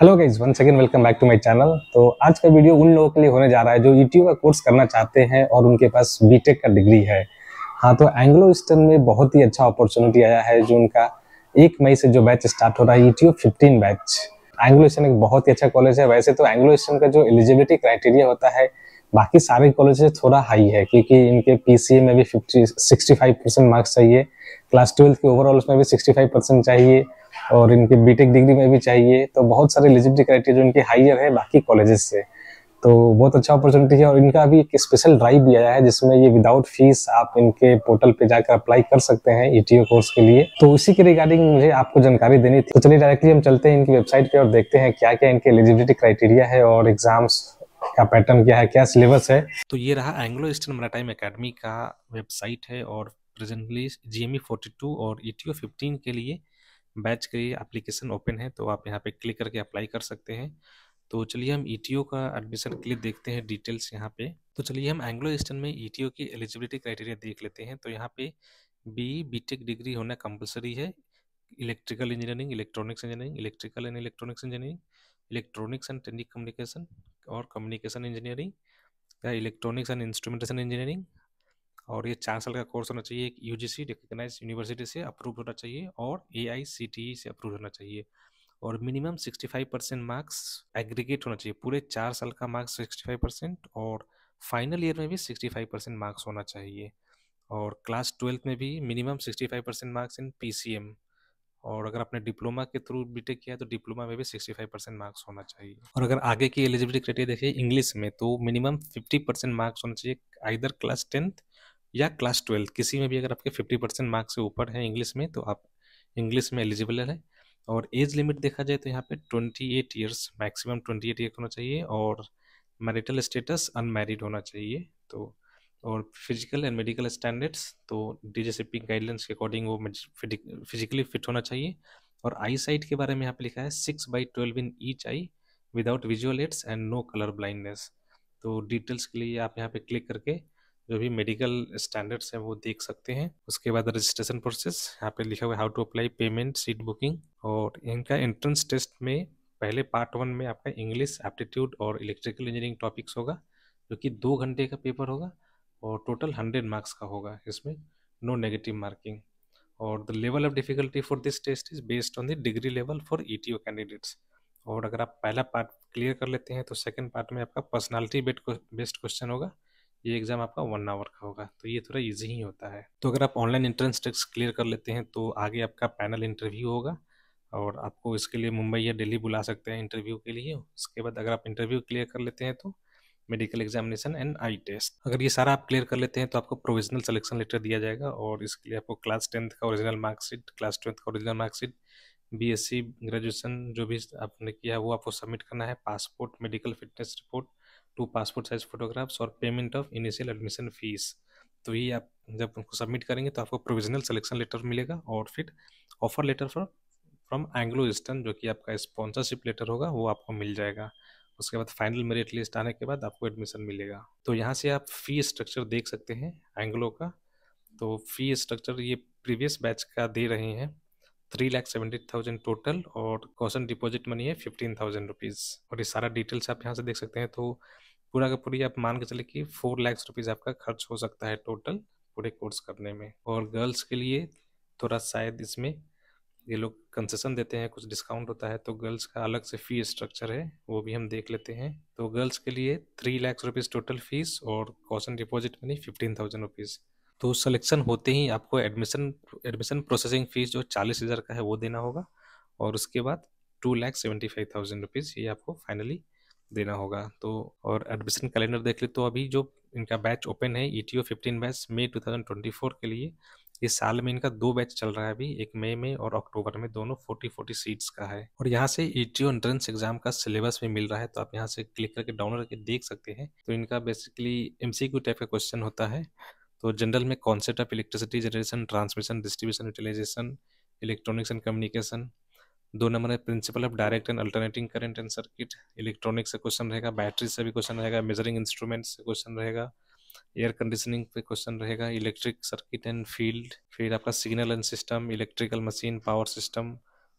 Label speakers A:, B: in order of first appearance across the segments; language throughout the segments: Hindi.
A: Hello guys one second welcome back to my channel तो आज का वीडियो उन लोगों के लिए होने जा रहा है जो यूट्यूब e का कोर्स करना चाहते हैं और उनके पास बीटेक का डिग्री है हाँ तो एंग्लो ईस्टर्न में बहुत ही अच्छा अपॉर्चुनिटी आया है जो उनका एक मई से जो बैच स्टार्ट हो रहा है YouTube fifteen batch Anglo Eastern एक बहुत ही अच्छा कॉलेज है वैसे तो एंग्लो ईस्टर्न का जो एलिजिबिलिटी क्राइटेरिया होता है बाकी सारे कॉलेज थोड़ा हाई है क्योंकि इनके पी में भी फिफ्टी सिक्सटी मार्क्स चाहिए क्लास ट्वेल्थ के ओवरऑल उसमें भी सिक्सटी चाहिए और इनके बीटेक डिग्री में भी चाहिए तो बहुत सारे एलिजिबिलिटी क्राइटेरिया जो इनके हाइयर है बाकी कॉलेजेस से तो बहुत अच्छा अपॉर्चुनिटी है और इनका अभी एक स्पेशल ड्राइव भी आया है जिसमें ये विदाउट फीस आप इनके पोर्टल पे जाकर अप्लाई कर सकते हैं ई e कोर्स के लिए तो इसी के रिगार्डिंग मुझे आपको जानकारी देनी थी तो चलिए डायरेक्टली हम चलते हैं इनकी वेबसाइट पे और देखते हैं क्या क्या इनके एलिजिबिलिटी क्राइटेरिया है और एग्जाम्स का पैटर्न क्या है क्या सिलेबस है तो ये रहा एंग्लो ईस्टर्न मराटाइम अकेडमी का वेबसाइट है और प्रेजेंटली जी एम और ई e टी के लिए बैच के लिए एप्लीकेशन ओपन है तो आप यहाँ पे क्लिक करके अप्लाई कर सकते हैं तो चलिए हम ई e का एडमिशन के लिए देखते हैं डिटेल्स यहाँ पे तो चलिए हम एंग्लो ईस्टर्न में ई e की एलिजिबिलिटी क्राइटेरिया देख लेते हैं तो यहाँ पे बी टेक डिग्री होना कंपलसरी है electrical engineering electronics engineering electrical and electronics engineering electronics and telecommunication communication और कम्युनिकेशन इंजीनियरिंग या इलेक्ट्रॉनिक्स एंड इंस्ट्रूमेंटेशन इंजीनियरिंग और ये साल का कोर्स होना चाहिए एक सी रिकग्नाइज यूनिवर्सिटी से अप्रूव होना चाहिए और ए आई सी टी ई से अप्रूव होना चाहिए और minimum sixty five percent marks aggregate होना चाहिए पूरे चार साल का मार्क्स सिक्सटी फाइव परसेंट और फाइनल ईयर में भी सिक्सटी फाइव परसेंट मार्क्स होना चाहिए और क्लास ट्वेल्थ में भी minimum sixty five percent marks in P C M और अगर आपने डिप्लोमा के थ्रू बीटेक किया तो डिप्लोमा में भी सिक्सटी फाइव परसेंट मार्क्स होना चाहिए और अगर आगे की एलिजिबिलिटी क्राइटेरिया देखिए इंग्लिश में तो मिनिमम फिफ्टी परसेंट मार्क्स होना चाहिए आइदर क्लास टेंथ या क्लास ट्वेल्थ किसी में भी अगर आपके फिफ्टी परसेंट मार्क्स से ऊपर है इंग्लिश में तो आप इंग्लिश में एलिजिबल है और एज लिमिट देखा जाए तो यहाँ पे twenty eight years maximum twenty eight year होना चाहिए और मैरिटल स्टेटस अनमैरिड होना चाहिए तो और फिजिकल एंड मेडिकल स्टैंडर्ड्स तो डी जे गाइडलाइंस के अकॉर्डिंग वो फिजिकली फिट होना चाहिए और आई साइट के बारे में यहाँ पे लिखा है six by twelve in each eye without visual aids and no colour blindness तो डिटेल्स के लिए आप यहाँ पे क्लिक करके जो भी मेडिकल स्टैंडर्ड्स है वो देख सकते हैं उसके बाद रजिस्ट्रेशन प्रोसेस यहाँ पे लिखा हुआ है how to apply payment seat booking और इनका एंट्रेंस टेस्ट में पहले पार्ट वन में आपका इंग्लिश एप्टीट्यूड और इलेक्ट्रिकल इंजीनियरिंग टॉपिक्स होगा जो कि दो घंटे का पेपर होगा और टोटल हंड्रेड मार्क्स का होगा इसमें नो नेगेटिव मार्किंग और the level of difficulty for this test is based on the degree level for E candidates और अगर आप पहला पार्ट क्लियर कर लेते हैं तो सेकेंड पार्ट में आपका पर्सनैलिटी बेस्ड क्वेश्चन होगा ये एग्ज़ाम आपका वन आवर का होगा तो ये थोड़ा ईजी ही होता है तो अगर आप ऑनलाइन एंट्रेंस टेस्ट क्लियर कर लेते हैं तो आगे आपका पैनल इंटरव्यू होगा और आपको इसके लिए मुंबई या दिल्ली बुला सकते हैं इंटरव्यू के लिए उसके बाद अगर आप इंटरव्यू क्लियर कर लेते हैं तो medical examination and eye test अगर ये सारा आप क्लियर कर लेते हैं तो आपको प्रोविजनल सिलेक्शन लेटर दिया जाएगा और इसके लिए आपको क्लास टेंथ का ओरिजिनल मार्कशीट क्लास ट्वेल्थ का ओरिजिनल मार्कशीट बीएससी ग्रेजुएशन जो भी आपने किया है वो आपको सबमिट करना है passport medical fitness report two passport size photographs और payment of initial admission fees तो ये आप जब उनको सबमिट करेंगे तो आपको प्रोविजनल सिलेक्शन लेटर मिलेगा और फिर offer letter for from Anglo Eastern जो कि आपका स्पॉन्सरशिप लेटर होगा वो आपको मिल जाएगा उसके बाद फाइनल मेरिट लिस्ट आने के बाद आपको एडमिशन मिलेगा तो यहाँ से आप फी स्ट्रक्चर देख सकते हैं एंग्लो का तो फी स्ट्रक्चर ये प्रीवियस बैच का दे रहे हैं three lakh seventy thousand total और कौशन डिपॉजिट मनी है फिफ्टीन थाउजेंड रुपीज़ और ये सारा डिटेल्स आप यहाँ से देख सकते हैं तो पूरा का पूरी आप मान के चले कि फोर लैक्स रुपीज़ आपका खर्च हो सकता है टोटल पूरे कोर्स करने में और गर्ल्स के लिए थोड़ा शायद इसमें ये लोग कंसेशन देते हैं कुछ डिस्काउंट होता है तो गर्ल्स का अलग से फ़ी स्ट्रक्चर है वो भी हम देख लेते हैं तो गर्ल्स के लिए three lakhs rupees total fees और caution deposit money fifteen thousand rupees तो सिलेक्शन होते ही आपको एडमिशन एडमिशन प्रोसेसिंग फीस जो चालीस हज़ार का है वो देना होगा और उसके बाद two lakh seventy five thousand rupees ये आपको फाइनली देना होगा तो और एडमिशन कैलेंडर देख ले तो अभी जो इनका बैच ओपन है E T O fifteen batch May two thousand twenty four के लिए इस साल में इनका दो बैच चल रहा है अभी एक मई में और अक्टूबर में दोनों फोर्टी फोर्टी सीट्स का है और यहाँ से E T O entrance exam का सिलेबस भी मिल रहा है तो आप यहाँ से क्लिक करके डाउनलोड करके देख सकते हैं तो इनका basically M C Q type का क्वेश्चन होता है तो जनरल में concept of electricity generation transmission distribution utilisation electronics and communication दो नंबर है principle of direct and alternating current and circuit electronics से क्वेश्चन रहेगा बैटरी से भी क्वेश्चन रहेगा मेजरिंग इंस्ट्रूमेंट से क्वेश्चन रहेगा एयर कंडीशनिंग पे क्वेश्चन रहेगा इलेक्ट्रिक सर्किट एंड फील्ड फिर आपका signal and system electrical machine power system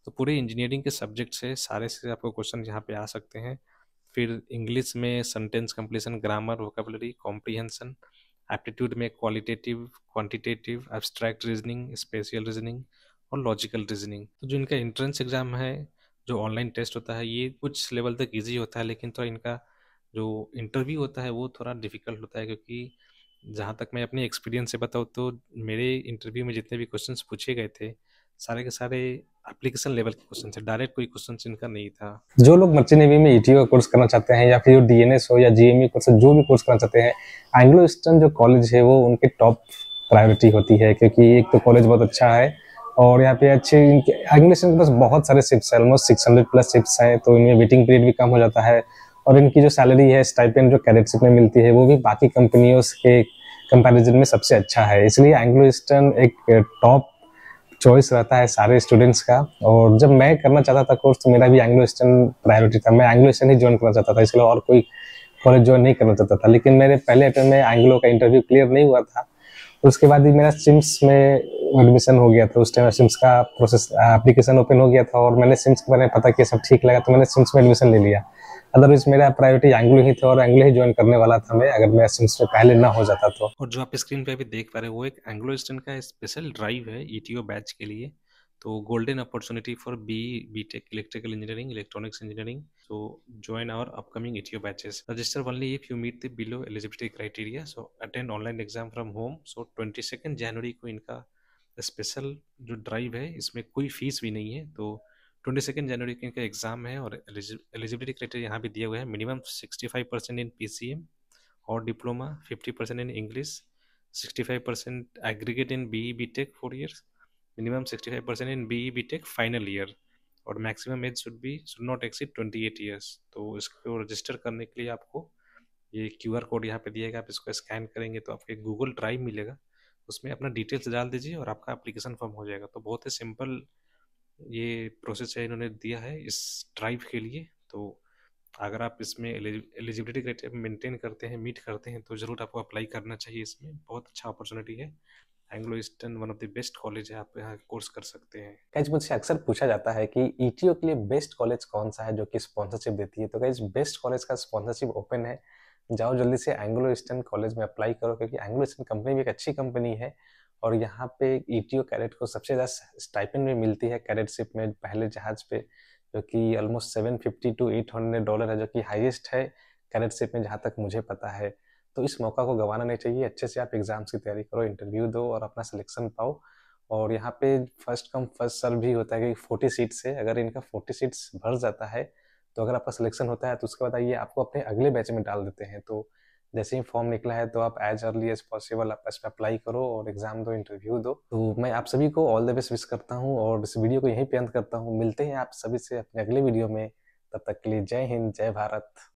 A: तो पूरे इंजीनियरिंग के सब्जेक्ट से सारे से आपको क्वेश्चन यहाँ पे आ सकते हैं फिर इंग्लिश में sentence completion grammar vocabulary comprehension aptitude में qualitative quantitative abstract reasoning spatial reasoning और लॉजिकल रीजनिंग तो जो इनका एंट्रेंस एग्ज़ाम है जो ऑनलाइन टेस्ट होता है ये कुछ लेवल तक ईजी होता है लेकिन थोड़ा इनका जो इंटरव्यू होता है वो थोड़ा डिफ़िकल्ट होता है क्योंकि जहाँ तक मैं अपने एक्सपीरियंस से बताऊँ तो मेरे इंटरव्यू में जितने भी क्वेश्चंस पूछे गए थे सारे के सारे एप्लीकेशन लेवल के क्वेश्चन थे डायरेक्ट कोई क्वेश्चन इनका नहीं था जो लोग मर्ची नेवी में ईटीओ e का कोर्स करना चाहते हैं या फिर जो डीएनएस हो या जीएमई कोर्स e जो भी कोर्स करना चाहते हैं एंग्लो ईस्टर्न जो कॉलेज है वो उनके टॉप प्रायोरिटी होती है क्योंकि एक तो कॉलेज बहुत अच्छा है और यहाँ पे अच्छे एंग्लो ईस्टर्न के पास बहुत सारे शिप्स हैं almost six hundred plus ships हैं तो इनमें वेटिंग पीरियड भी कम हो जाता है और इनकी जो सैलरी है स्टाइपेंड जो कैडेटशिप में मिलती है वो भी बाकी कंपनियों के कंपैरिजन में सबसे अच्छा है इसलिए एंग्लो ईस्टर्न एक टॉप चॉइस रहता है सारे स्टूडेंट्स का और जब मैं करना चाहता था कोर्स तो मेरा भी एंग्लो एस्टर्न प्रायोरिटी था मैं एंग्लो एस्टर्न ही ज्वाइन करना चाहता था इसलिए और कोई कॉलेज ज्वाइन नहीं करना चाहता था लेकिन मेरे पहले अटेम्प्ट में एंग्लो का इंटरव्यू क्लियर नहीं हुआ था उसके बाद ही मेरा सिम्स में एडमिशन हो गया था उस टाइम सिम्स का प्रोसेस एप्लीकेशन ओपन हो गया था और मैंने सिम्स के बारे में पता किया सब ठीक लगा तो मैंने सिम्स में एडमिशन ले लिया अदरवाइज मेरा प्रायोरिटी एंग्लो ही था और एंग्लो ही ज्वाइन करने वाला था मैं अगर मैं सिम्स में पहले ना हो जाता तो और जो आप स्क्रीन पे अभी देख पा रहे हो वो एक एंग्लो स्टन का स्पेशल ड्राइव है ई e बैच के लिए तो golden opportunity for B B tech electrical engineering electronics engineering So join our upcoming ETO batches. Register only if you meet the below eligibility criteria. So attend online exam from home. So 22nd जनवरी को इनका स्पेशल जो ड्राइव है इसमें कोई फीस भी नहीं है तो ट्वेंटी सेकेंड जनवरी का इनका एग्ज़ाम है और एलिजिबिलिटी क्राइटेरिया यहाँ भी दिया हुआ है minimum sixty five percent in P C M और diploma fifty percent in English sixty five percent aggregate in B E B tech four years minimum sixty five percent in B E B tech final year और maximum age should be should not exceed twenty eight years तो इसको रजिस्टर करने के लिए आपको ये क्यू आर कोड यहाँ पे दिएगा आप इसको स्कैन करेंगे तो आपको एक गूगल ड्राइव मिलेगा उसमें अपना डिटेल्स डाल दीजिए और आपका एप्लीकेशन फॉर्म हो जाएगा तो बहुत ही सिंपल ये प्रोसेस है इन्होंने दिया है इस ड्राइव के लिए तो अगर आप इसमें एलिजिबिलिटी क्राइटेरिया मेंटेन करते हैं मीट करते हैं तो ज़रूर आपको अप्लाई करना चाहिए इसमें बहुत अच्छा अपॉर्चुनिटी है Anglo Eastern one of the best college है आप यहाँ कोर्स कर सकते हैं कैज मुझसे अक्सर पूछा जाता है कि ई e के लिए बेस्ट कॉलेज कौन सा है जो कि स्पॉन्सरशिप देती है तो कैज बेस्ट कॉलेज का स्पॉन्सरशिप ओपन है जाओ जल्दी से एंग्लो ईस्टर्न कॉलेज में अप्लाई करो क्योंकि एंग्लो ईस्टर्न कंपनी भी एक अच्छी कंपनी है और यहाँ पे ई टी ओ कैडेट को सबसे ज़्यादा स्टाइपेंड भी मिलती है कैडेटशिप में पहले जहाज़ पे जो कि almost seven fifty to eight hundred dollar है जो कि हाईएस्ट है कैडेटशिप में जहाँ तक मुझे पता है तो इस मौका को गंवाना नहीं चाहिए अच्छे से आप एग्ज़ाम्स की तैयारी करो इंटरव्यू दो और अपना सिलेक्शन पाओ और यहाँ पे फर्स्ट कम फर्स्ट सर्व भी होता है कि फोर्टी सीट से अगर इनका फोर्टी सीट्स भर जाता है तो अगर आपका सिलेक्शन होता है तो उसके बाद ये आपको अपने अगले बैच में डाल देते हैं तो जैसे ही फॉर्म निकला है तो आप एज अर्ली एज पॉसिबल आप इस पर अप्लाई करो और एग्जाम दो इंटरव्यू दो तो मैं आप सभी को ऑल द बेस्ट विश करता हूँ और इस वीडियो को यहीं पे अंत करता हूँ मिलते हैं आप सभी से अपने अगले वीडियो में तब तक के लिए जय हिंद जय भारत